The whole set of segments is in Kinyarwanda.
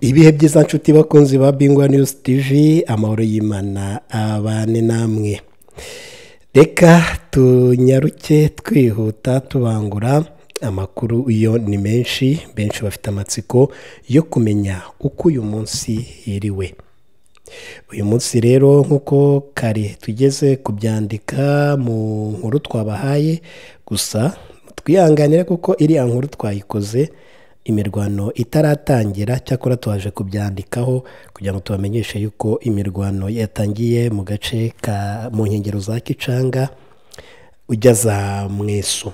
ibihe byiza nshuti bakunzi ba bingwa News TV amahoro y'imana abane namwe reka tunyaruke twihuta tubangura amakuru iyo ni menshi benshi bafite amatsiko yo kumenya uko uyu munsi yiriwe uyu munsi rero nk'uko kare tugeze kubyandika mu nkuru twabahaye gusa twihanganire kuko iriya nkuru twayikoze imirwano itaratangira cyakora twaje kubyandikaho kugira ngo tubamenyeshe yuko imirwano yatangiye mu gace ka mu nkengero za kicanga ujya za mweso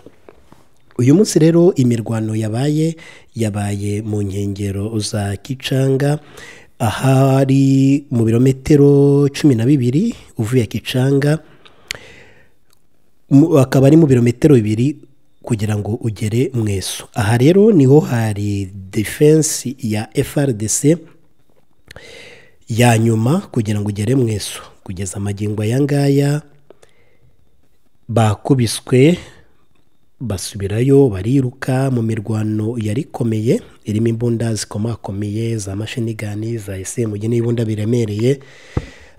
uyu munsi rero imirwano yabaye yabaye mu nkengero za kicanga ahari mu birometero cumi na bibiri uvuye kicanga akaba ari mu birometero bibiri kugira ngo ugere mweso eso aha rero niho hari defense ya frdc ya nyuma kugira ngo ugere mweso kugeza amagingo aya ngaya bakubiswe basubirayo bariruka mu mirwano yari ikomeye irimo imbunda zikomakomeye za mashinigani za esemugi n'ibunda biremereye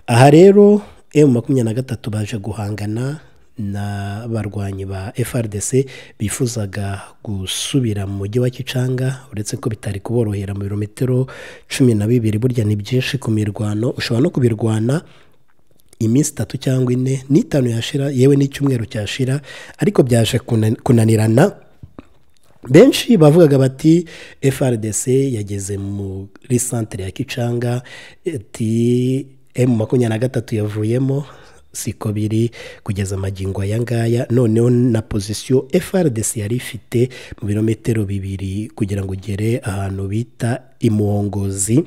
aha rero emu eh, makumyabiri na gatatu baje guhangana n'abarwanyi ba FRDC bifuzaga gusubira mu mujyi wa Kicanga uretse ko bitari kuborohera mu birometero cumi na bibiri burya ni byinshi ku mirwano ushobora no kubirwana iminsi itatu cyangwa ine n'itanu yashira yewe n'icyumweru cyashira ariko byaje kunanirana benshi bavugaga bati FRDC yageze muri santere ya kicanga ati emu makumyabiri na gatatu yavuyemo siko biri kugeza amagingo aya ngaya noneho na pozisiyo FRDC yari ifite mu birometero bibiri kugira ngo ugere ahantu bita imongozi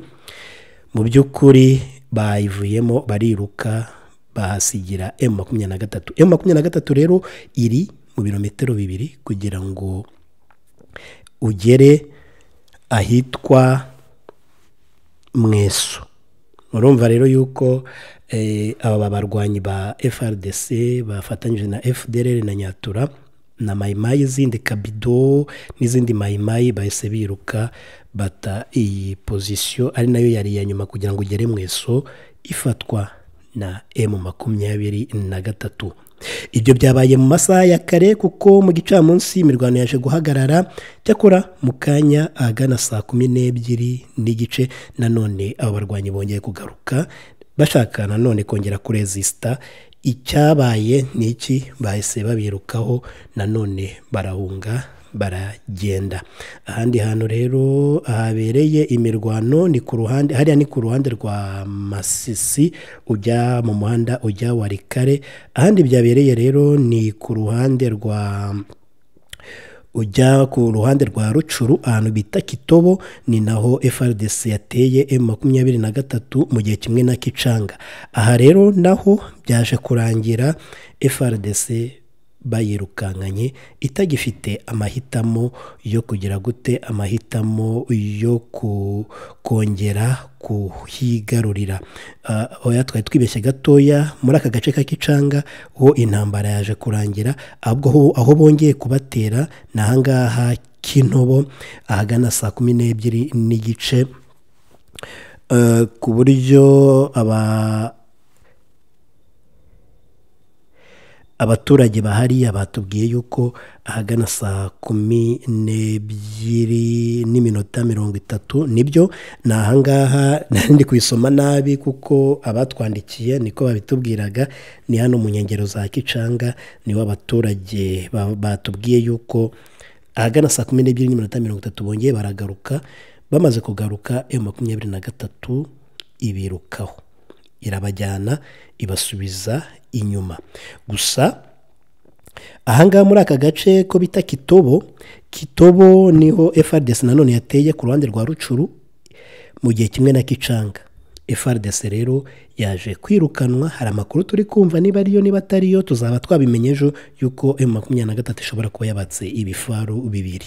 mu by'ukuri bayivuyemo bariruka bahasigira emu makumyabiri na gatatu emu makumyabiri na gatatu rero iri mu birometero bibiri kugira ngo ugere ahitwa mweso murumva rero yuko eh, aba barwanyi ba frdc bafatanyije na fdr na nyatura na mayimayi izindi kabido n'izindi mayimayi bahise biruka bata iyi pozisiyo ari nayo yari iya nyuma kugira ngo ugere mu iso ifatwa na emu makumyabiri na gatatu ibyo byabaye mu masaha ya kare kuko mu gicamunsi imirwano yaje guhagarara cyakora mu kanya ahagana saa kumi n'ebyiri n'igice nanone aba barwanyi bongeye kugaruka bashaka nanone kongera kurezisita icyabaye ni iki bahise babirukaho nanone barahunga baragenda ahandi hantu rero habereye imirwano ni ku ruhande hariya ni ku ruhande rwa masisi ujya mu muhanda ujya wa rikare ahandi byabereye rero ni ku ruhande rwa ujya ku ruhande rwa rucuru ahantu bita kitobo ni naho frdc yateye m makumyabiri na gatatu mu gihe kimwe na kicanga aha rero naho byaje kurangira frdc bayirukankanye itagifite amahitamo yo kugira gute amahitamo yo kongera kuhigarurira ah, oya twari twibeshye gatoya muri aka gace ka kicanga ho intambara yaje kurangira aho bongeye kubatera ni ahangaha kintobo ahagana saa kumi n'ebyiri n'igice ah, ku buryo aba abaturage ba batubwiye yuko ahagana saa kumi n'ebyiri n'iminota mirongo itatu nibyo ni ahangaha ndi kuyisoma nabi kuko abatwandikiye niko babitubwiraga ni hano mu nkengero za kicanga nibo abaturage batubwiye yuko ahagana saa kumi n'ebyiri n'iminota mirongo itatu bongeye baragaruka bamaze kugaruka emu makumyabiri na gatatu ibirukaho irabajyana ibasubiza inyuma gusa ahangaha muri aka gace ko bita kitobo kitobo niho efadesi nanone yateye ku ruhande rwa rucuru mu gihe kimwe na kicanga efardese rero yaje kwirukanwa hari amakuru turi kumva niba ariyo niba atariyo tuzaba twabimenye ejo y'uko emu makumyabiri na gatatu ishobora kuba yabatse ibifaru bibiri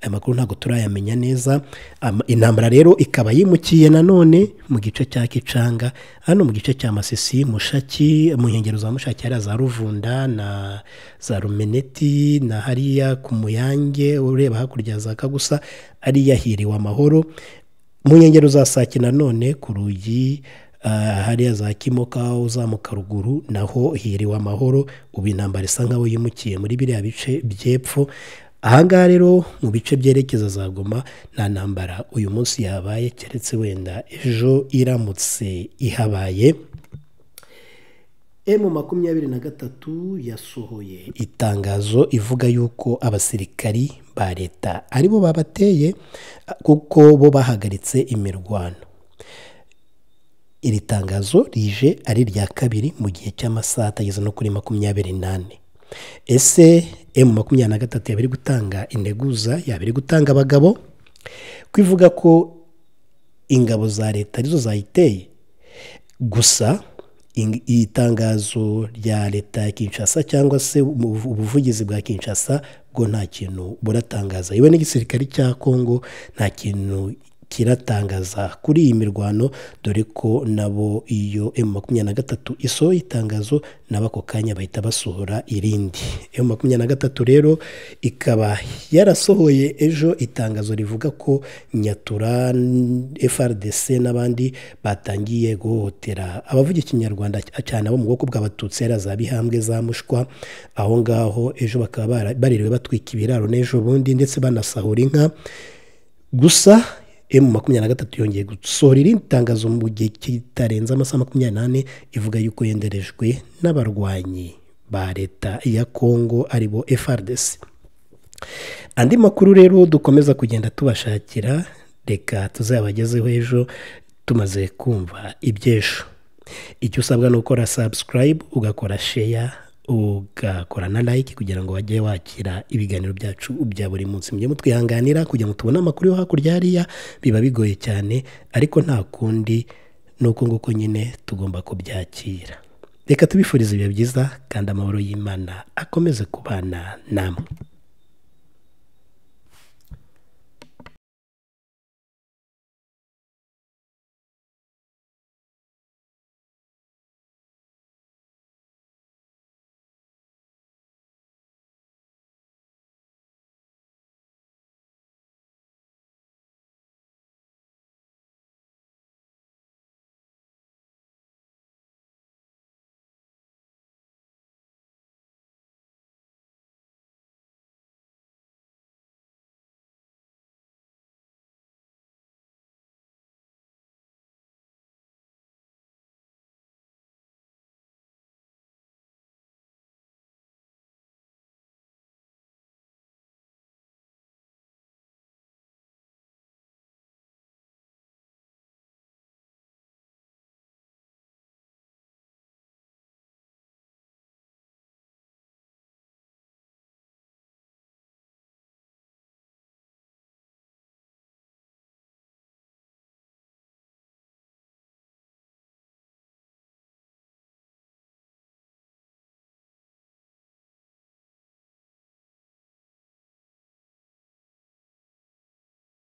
aya makuru ntabwo turayamenya neza intambara rero ikaba yimukiye nanone mu gice cya kicanga hano mu gice cya masisi mushaki mu nkengero za mushaki hariya za ruvunda na za rumeneti na hariya ku muyange ureba hakurya za kagusa ariya hiriwe amahoro mu nkengero za sake nanone ku rugi eh, hariya za kimoka uzamuka ruguru naho hiriwe amahoro ubu intambara isa nkaho yimukiye muri biriya bice by'epfo ahangaha rero mu bice byerekeza za goma nta ntambara uyu munsi yabaye keretse wenda ejo iramutse ihabaye emu makumyabiri na gatatu yasohoye itangazo ivuga yuko abasirikari ba leta aribo babateye kuko bo bahagaritse imirwano iri tangazo rije ari irya kabiri mu gihe cy'amasaha atageze no kuri makumyabiri n'ane ese emu makumyabiri na gatatu yaba iri gutanga integuza yaba iri gutanga abagabo kwivuga ko ingabo za leta arizo zayiteye gusa itangazo rya leta ya kinshasa cyangwa se ubuvugizi bwa kinshasa bwo nta kintu buratangaza yewe n'igisirikare cya kongo nta kintu kiratangaza kuri iyi mirwano dore ko nabo iyo emu makumyabiri na gatatu isohoye itangazo nabo ako kanya bahita basohora irindi emu makumyabiri na gatatu rero ikaba yarasohoye ejo itangazo rivuga ko nyatura frdc n'abandi batangiye guhohotera abavuga ikinyarwanda cyane abo mu bwoko bw'abatutsi za bihambwe za mushwa aho ngaho ejo bakaba baririwe batwika ibiraro n'ejo bundi ndetse banasahura inka gusa emu makumyabiri na gatatu yongeye gusohora irindi tangazo mu gihe kitarenze amasaha makumyabiri n'ane ivuga yuko yenderejwe n'abarwanyi ba leta ya kongo aribo FRDC andi makuru rero dukomeza kugenda tubashakira reka tuzabagezeho ejo tumaze kumva iby'ejo icyo usabwa ni ukora subscribe ugakora sheya ugakora na like kugira ngo wajye wakira ibiganiro byacu bya buri munsi mujye mutwihanganira kugira ngo tubone amakuru yo hakurya hariya biba bigoye cyane ariko nta kundi ni uko nguko nyine tugomba kubyakira reka tubifurize ibihe byiza kandi amahoro y'imana akomeze kubana namwe